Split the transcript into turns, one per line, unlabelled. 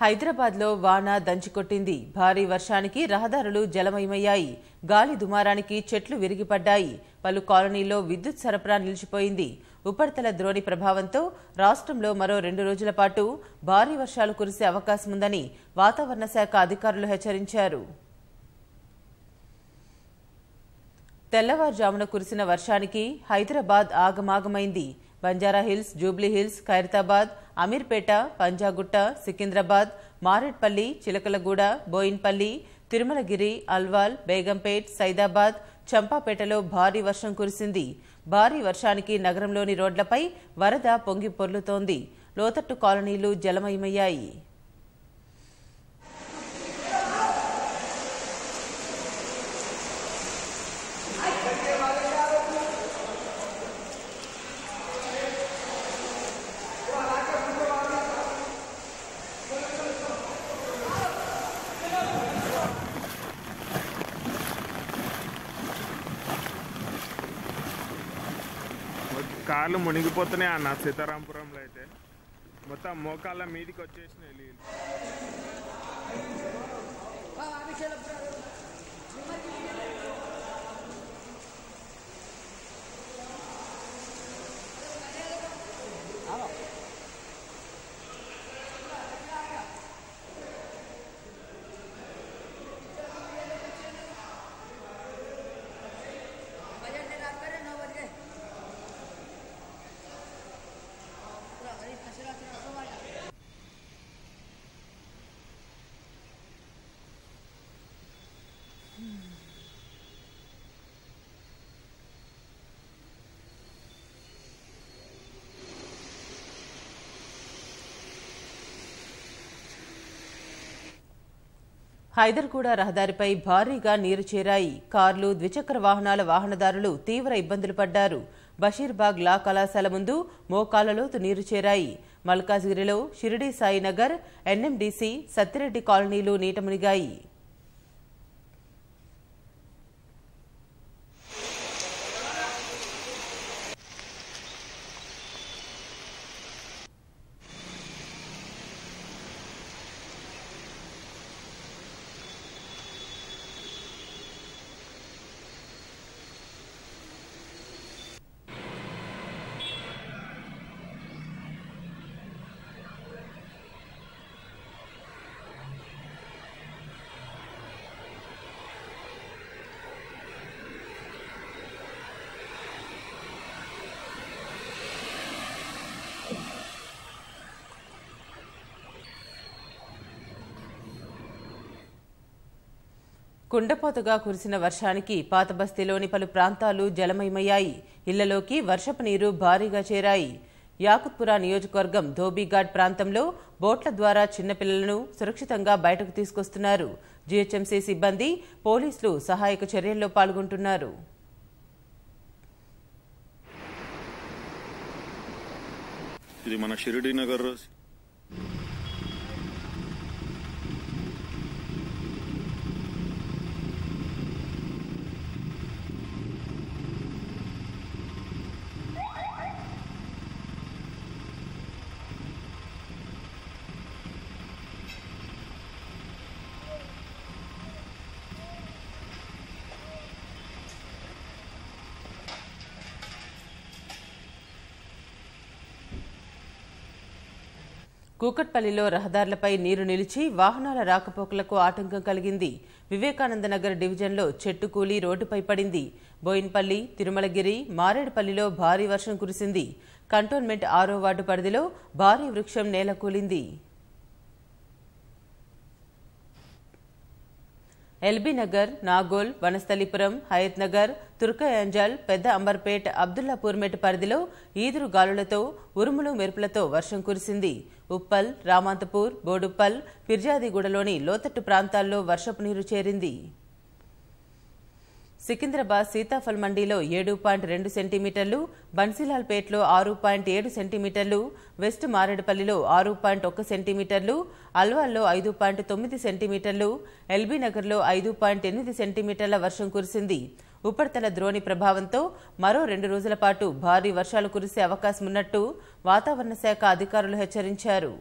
హైదరాబాద్లో వాన దంచికొట్టింది భారీ వర్షానికి రహదారులు జలమయమయ్యాయి గాలి దుమారానికి చెట్లు విరిగిపడ్డాయి పలు కాలనీల్లో విద్యుత్ సరఫరా నిలిచిపోయింది ఉపరితల ద్రోణి ప్రభావంతో రాష్ట్రంలో మరో రెండు రోజుల పాటు భారీ వర్షాలు కురిసే అవకాశం ఉందని వాతావరణ శాఖ అధికారులు హెచ్చరించారు తెల్లవారుజామున కురిసిన వర్షానికి హైదరాబాద్ ఆగమాగమైంది బంజారాహిల్స్ జూబ్లీహిల్స్ ఖైరతాబాద్ అమీర్పేట పంజాగుట్ట సికింద్రాబాద్ మారేట్పల్లి చిలకలగూడ బోయిన్పల్లి తిరుమలగిరి అల్వాల్ బేగంపేట్ సైదాబాద్ చంపాపేటలో భారీ వర్షం కురిసింది భారీ వర్షానికి నగరంలోని రోడ్లపై వరద పొంగి పొర్లుతోంది లోతట్టు కాలనీలు జలమయమయ్యాయి కార్లు మునిగిపోతున్నాయి అన్న సీతారాంపురంలో అయితే మొత్తం మోకాళ్ళ మీదికి వచ్చేసినాయి హైదర్గూడ రహదారిపై భారీగా నీరు చేరాయి కార్లు ద్విచక్ర వాహనాల వాహనదారులు తీవ్ర ఇబ్బందులు పడ్డారు బషీర్బాగ్ లా కళాశాల ముందు మోకాలలోతు నీరు చేరాయి మల్కాజ్గిరిలో షిరిడి సాయినగర్ ఎన్ఎండిసి సత్తిరెడ్డి కాలనీలు నీటమునిగాయి కుండపోతగా కురిసిన వర్షానికి పాతబస్తీలోని పలు ప్రాంతాలు జలమయమయ్యాయి ఇళ్లలోకి వర్షపు నీరు భారీగా చేరాయి యాకుత్పురా నియోజకవర్గం ధోబీఘాట్ ప్రాంతంలో బోట్ల ద్వారా చిన్నపిల్లలను సురక్షితంగా బయటకు తీసుకొస్తున్నారు జీహెచ్ఎంసీ సిబ్బంది పోలీసులు సహాయక చర్యల్లో పాల్గొంటున్నారు ఇది మన నగర్ కూకట్పల్లిలో రహదారులపై నీరు నిలిచి వాహనాల రాకపోకలకు ఆటంకం కలిగింది వివేకానందనగర్ డివిజన్లో చెట్టు కూలి రోడ్డుపై పడింది బోయిన్పల్లి తిరుమలగిరి మారేడుపల్లిలో భారీ వర్షం కురిసింది కంటోన్మెంట్ ఆరో వార్డు పరిధిలో భారీ వృక్షం నేల కూలింది ఎల్బీనగర్ నగర్ నాగోల్ వనస్థలిపురం హయత్ నగర్ తుర్కయంజల్ పెద్ద అంబర్పేట్ అబ్దుల్లాపూర్మేట్ పరిధిలో ఈదురు గాలులతో ఉరుములు మెరుపులతో వర్షం కురిసింది ఉప్పల్ రామాంతపూర్ బోడుప్పల్ ఫిర్జాదిగూడలోని లోతట్టు ప్రాంతాల్లో వర్షపు నీరు చేరింది సికింద్రాబాద్ సీతాఫల్ మండీలో ఏడు పాయింట్ రెండు సెంటీమీటర్లు బన్సీలాల్పేటలో ఆరు పాయింట్ ఏడు సెంటీమీటర్లు వెస్ట్ మారేడుపల్లిలో ఆరు పాయింట్ ఒక్క సెంటీమీటర్లు అల్వాల్లో ఐదు పాయింట్ తొమ్మిది సెంటీమీటర్లు ఎల్బీనగర్లో ఐదు పాయింట్ ఎనిమిది సెంటీమీటర్ల వర్షం కురిసింది ఉపరితల ద్రోణి ప్రభావంతో మరో రెండు రోజుల పాటు భారీ వర్షాలు కురిసే అవకాశమున్నట్టు వాతావరణ శాఖ అధికారులు హెచ్చరించారు